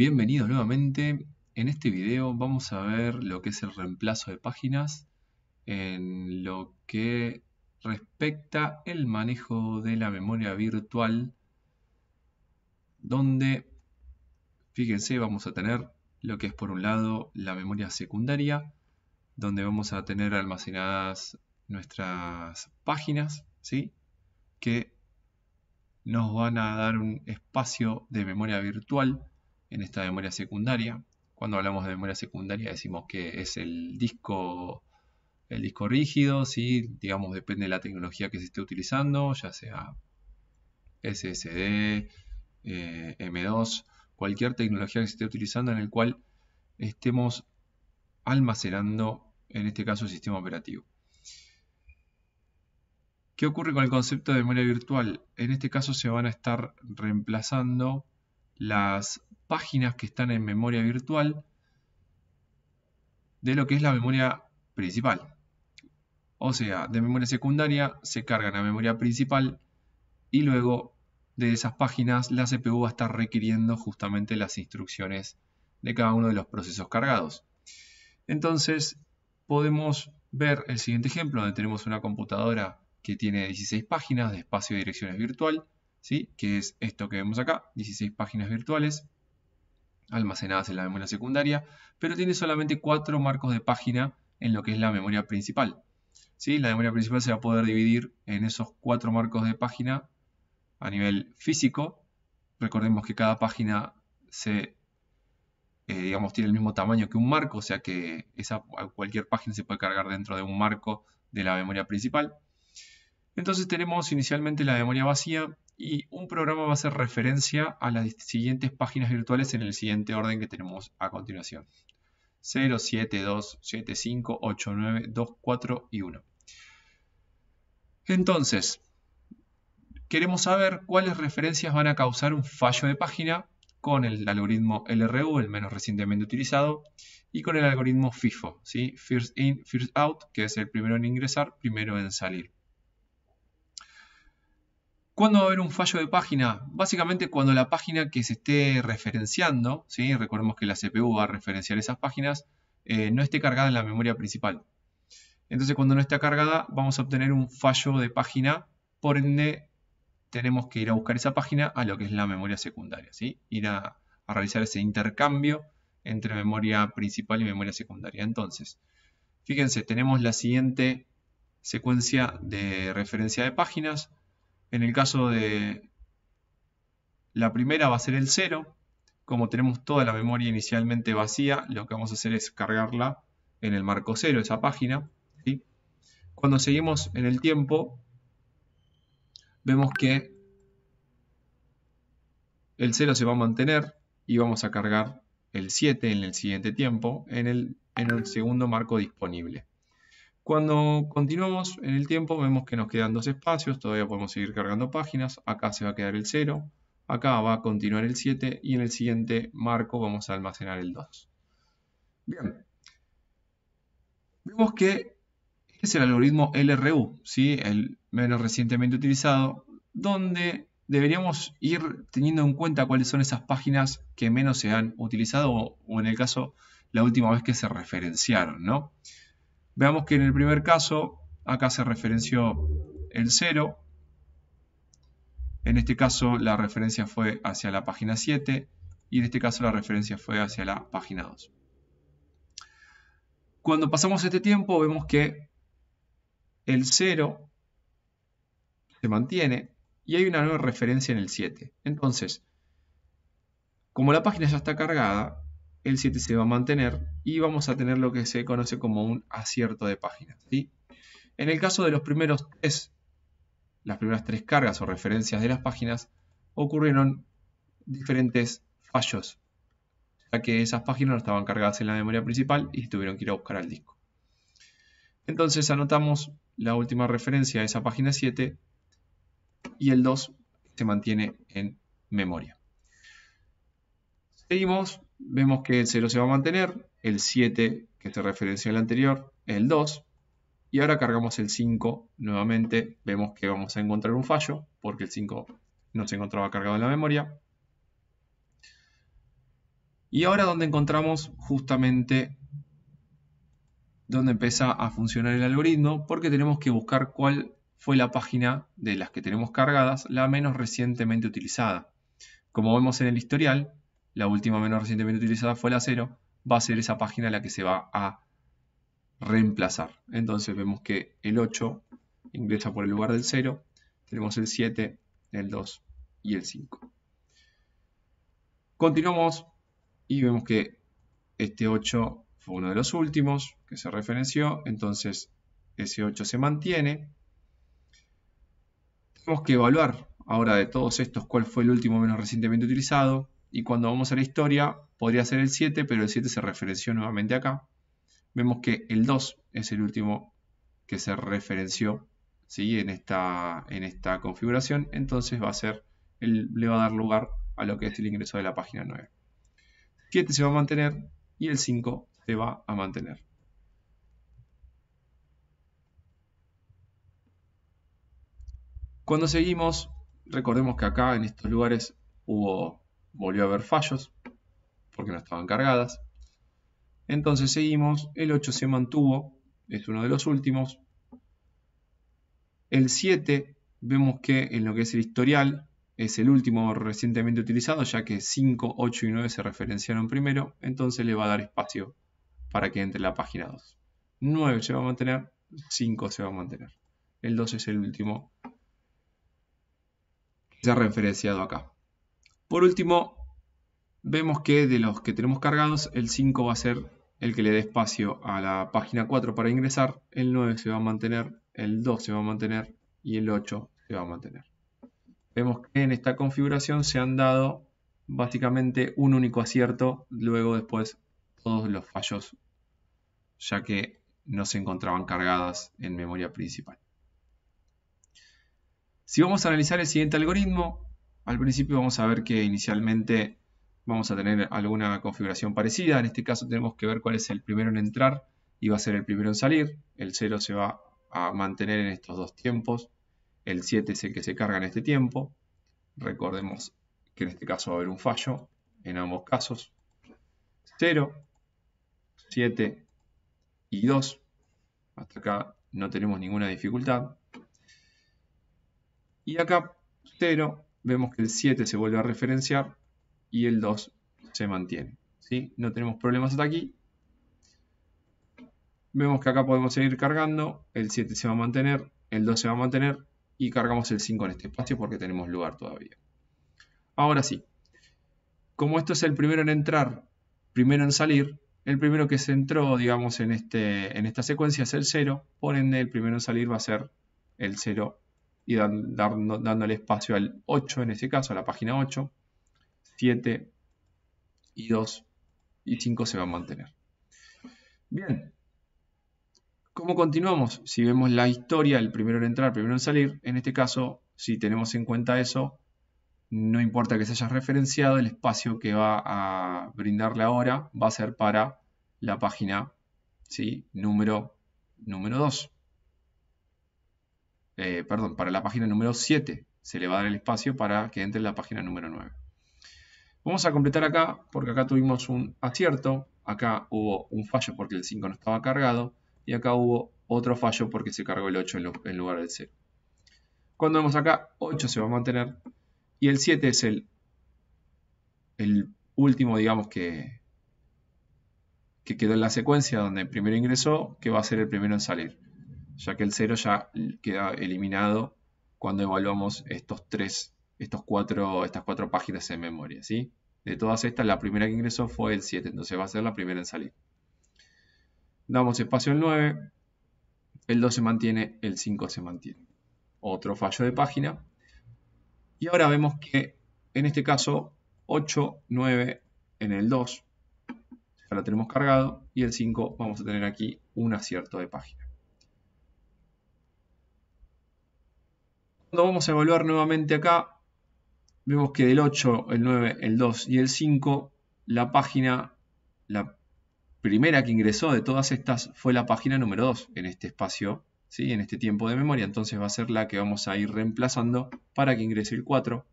Bienvenidos nuevamente. En este video vamos a ver lo que es el reemplazo de páginas en lo que respecta el manejo de la memoria virtual donde fíjense vamos a tener lo que es por un lado la memoria secundaria donde vamos a tener almacenadas nuestras páginas ¿sí? que nos van a dar un espacio de memoria virtual en esta memoria secundaria. Cuando hablamos de memoria secundaria decimos que es el disco, el disco rígido, si digamos depende de la tecnología que se esté utilizando, ya sea SSD, eh, M2, cualquier tecnología que se esté utilizando en el cual estemos almacenando, en este caso, el sistema operativo. ¿Qué ocurre con el concepto de memoria virtual? En este caso se van a estar reemplazando las páginas que están en memoria virtual de lo que es la memoria principal. O sea, de memoria secundaria se cargan a memoria principal y luego de esas páginas la CPU va a estar requiriendo justamente las instrucciones de cada uno de los procesos cargados. Entonces, podemos ver el siguiente ejemplo donde tenemos una computadora que tiene 16 páginas de espacio de direcciones virtual, ¿sí? que es esto que vemos acá, 16 páginas virtuales almacenadas en la memoria secundaria, pero tiene solamente cuatro marcos de página en lo que es la memoria principal. Si La memoria principal se va a poder dividir en esos cuatro marcos de página a nivel físico. Recordemos que cada página se, eh, tiene el mismo tamaño que un marco, o sea que cualquier página se puede cargar dentro de un marco de la memoria principal. Entonces tenemos inicialmente la memoria vacía y un programa va a hacer referencia a las siguientes páginas virtuales en el siguiente orden que tenemos a continuación. 0, 7, 2, 7, 5, 8, 9, 2, 4 y 1. Entonces, queremos saber cuáles referencias van a causar un fallo de página con el algoritmo LRU, el menos recientemente utilizado, y con el algoritmo FIFO, ¿sí? First In, First Out, que es el primero en ingresar, primero en salir. ¿Cuándo va a haber un fallo de página? Básicamente cuando la página que se esté referenciando, ¿sí? recordemos que la CPU va a referenciar esas páginas, eh, no esté cargada en la memoria principal. Entonces cuando no está cargada vamos a obtener un fallo de página, por ende tenemos que ir a buscar esa página a lo que es la memoria secundaria, ¿sí? ir a, a realizar ese intercambio entre memoria principal y memoria secundaria. Entonces, fíjense, tenemos la siguiente secuencia de referencia de páginas, en el caso de la primera va a ser el 0. Como tenemos toda la memoria inicialmente vacía, lo que vamos a hacer es cargarla en el marco 0, esa página. Cuando seguimos en el tiempo, vemos que el 0 se va a mantener y vamos a cargar el 7 en el siguiente tiempo en el, en el segundo marco disponible. Cuando continuamos en el tiempo vemos que nos quedan dos espacios, todavía podemos seguir cargando páginas, acá se va a quedar el 0, acá va a continuar el 7 y en el siguiente marco vamos a almacenar el 2. Bien, vemos que este es el algoritmo LRU, el menos recientemente utilizado, donde deberíamos ir teniendo en cuenta cuáles son esas páginas que menos se han utilizado o, o en el caso la última vez que se referenciaron, ¿no? Veamos que en el primer caso, acá se referenció el 0. En este caso la referencia fue hacia la página 7 y en este caso la referencia fue hacia la página 2. Cuando pasamos este tiempo vemos que el 0 se mantiene y hay una nueva referencia en el 7. Entonces, como la página ya está cargada, el 7 se va a mantener y vamos a tener lo que se conoce como un acierto de página. En el caso de los primeros tres, las primeras tres cargas o referencias de las páginas, ocurrieron diferentes fallos, ya que esas páginas no estaban cargadas en la memoria principal y tuvieron que ir a buscar al disco. Entonces anotamos la última referencia a esa página 7 y el 2 se mantiene en memoria. Seguimos Vemos que el 0 se va a mantener, el 7 que se referenció al anterior el 2, y ahora cargamos el 5 nuevamente, vemos que vamos a encontrar un fallo, porque el 5 no se encontraba cargado en la memoria. Y ahora donde encontramos justamente donde empieza a funcionar el algoritmo, porque tenemos que buscar cuál fue la página de las que tenemos cargadas la menos recientemente utilizada. Como vemos en el historial, la última menos recientemente utilizada fue la 0, va a ser esa página la que se va a reemplazar. Entonces vemos que el 8 ingresa por el lugar del 0, tenemos el 7, el 2 y el 5. Continuamos y vemos que este 8 fue uno de los últimos que se referenció, entonces ese 8 se mantiene. Tenemos que evaluar ahora de todos estos cuál fue el último menos recientemente utilizado y cuando vamos a la historia podría ser el 7, pero el 7 se referenció nuevamente acá. Vemos que el 2 es el último que se referenció ¿sí? en, esta, en esta configuración, entonces va a ser, el, le va a dar lugar a lo que es el ingreso de la página 9. 7 se va a mantener y el 5 se va a mantener. Cuando seguimos, recordemos que acá en estos lugares hubo volvió a haber fallos porque no estaban cargadas. Entonces seguimos, el 8 se mantuvo, es uno de los últimos. El 7 vemos que en lo que es el historial es el último recientemente utilizado, ya que 5, 8 y 9 se referenciaron primero, entonces le va a dar espacio para que entre la página 2. 9 se va a mantener, 5 se va a mantener. El 2 es el último se ha referenciado acá. Por último, vemos que de los que tenemos cargados, el 5 va a ser el que le dé espacio a la página 4 para ingresar, el 9 se va a mantener, el 2 se va a mantener y el 8 se va a mantener. Vemos que en esta configuración se han dado básicamente un único acierto, luego después todos los fallos, ya que no se encontraban cargadas en memoria principal. Si vamos a analizar el siguiente algoritmo, al principio vamos a ver que inicialmente vamos a tener alguna configuración parecida. En este caso tenemos que ver cuál es el primero en entrar y va a ser el primero en salir. El 0 se va a mantener en estos dos tiempos. El 7 es el que se carga en este tiempo. Recordemos que en este caso va a haber un fallo en ambos casos. 0, 7 y 2. Hasta acá no tenemos ninguna dificultad. Y acá 0, vemos que el 7 se vuelve a referenciar y el 2 se mantiene. ¿sí? No tenemos problemas hasta aquí. Vemos que acá podemos seguir cargando, el 7 se va a mantener, el 2 se va a mantener y cargamos el 5 en este espacio porque tenemos lugar todavía. Ahora sí, como esto es el primero en entrar, primero en salir, el primero que se entró, digamos, en, este, en esta secuencia es el 0, por ende el primero en salir va a ser el 0 y dándole espacio al 8 en ese caso, a la página 8, 7 y 2 y 5 se van a mantener. Bien, ¿cómo continuamos? Si vemos la historia, el primero en entrar, primero en salir, en este caso, si tenemos en cuenta eso, no importa que se haya referenciado, el espacio que va a brindarle ahora va a ser para la página ¿sí? número, número 2. Eh, perdón, para la página número 7 se le va a dar el espacio para que entre la página número 9. Vamos a completar acá porque acá tuvimos un acierto, acá hubo un fallo porque el 5 no estaba cargado y acá hubo otro fallo porque se cargó el 8 en, lugar del 0. Cuando vemos acá, 8 se va a mantener y el 7 es el, el último, digamos, que, que quedó en la secuencia donde primero ingresó, que va a ser el primero en salir ya que el 0 ya queda eliminado cuando evaluamos estos tres, estos estas cuatro páginas en memoria. ¿sí? De todas estas, la primera que ingresó fue el 7, entonces va a ser la primera en salir. Damos espacio al 9, el 2 se mantiene, el 5 se mantiene. Otro fallo de página. Y ahora vemos que en este caso 8, 9 en el 2, ya lo tenemos cargado, y el 5 vamos a tener aquí un acierto de página. Cuando vamos a evaluar nuevamente acá, vemos que del 8, el 9, el 2 y el 5, la página, la primera que ingresó de todas estas fue la página número 2 en este espacio, en este tiempo de memoria. Entonces va a ser la que vamos a ir reemplazando para que ingrese el 4.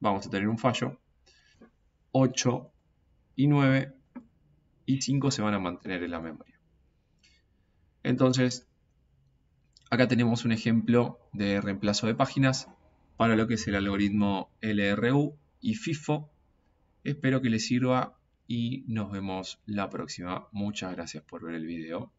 Vamos a tener un fallo. 8 y 9 y 5 se van a mantener en la memoria. Entonces, Acá tenemos un ejemplo de reemplazo de páginas para lo que es el algoritmo LRU y FIFO. Espero que les sirva y nos vemos la próxima. Muchas gracias por ver el video.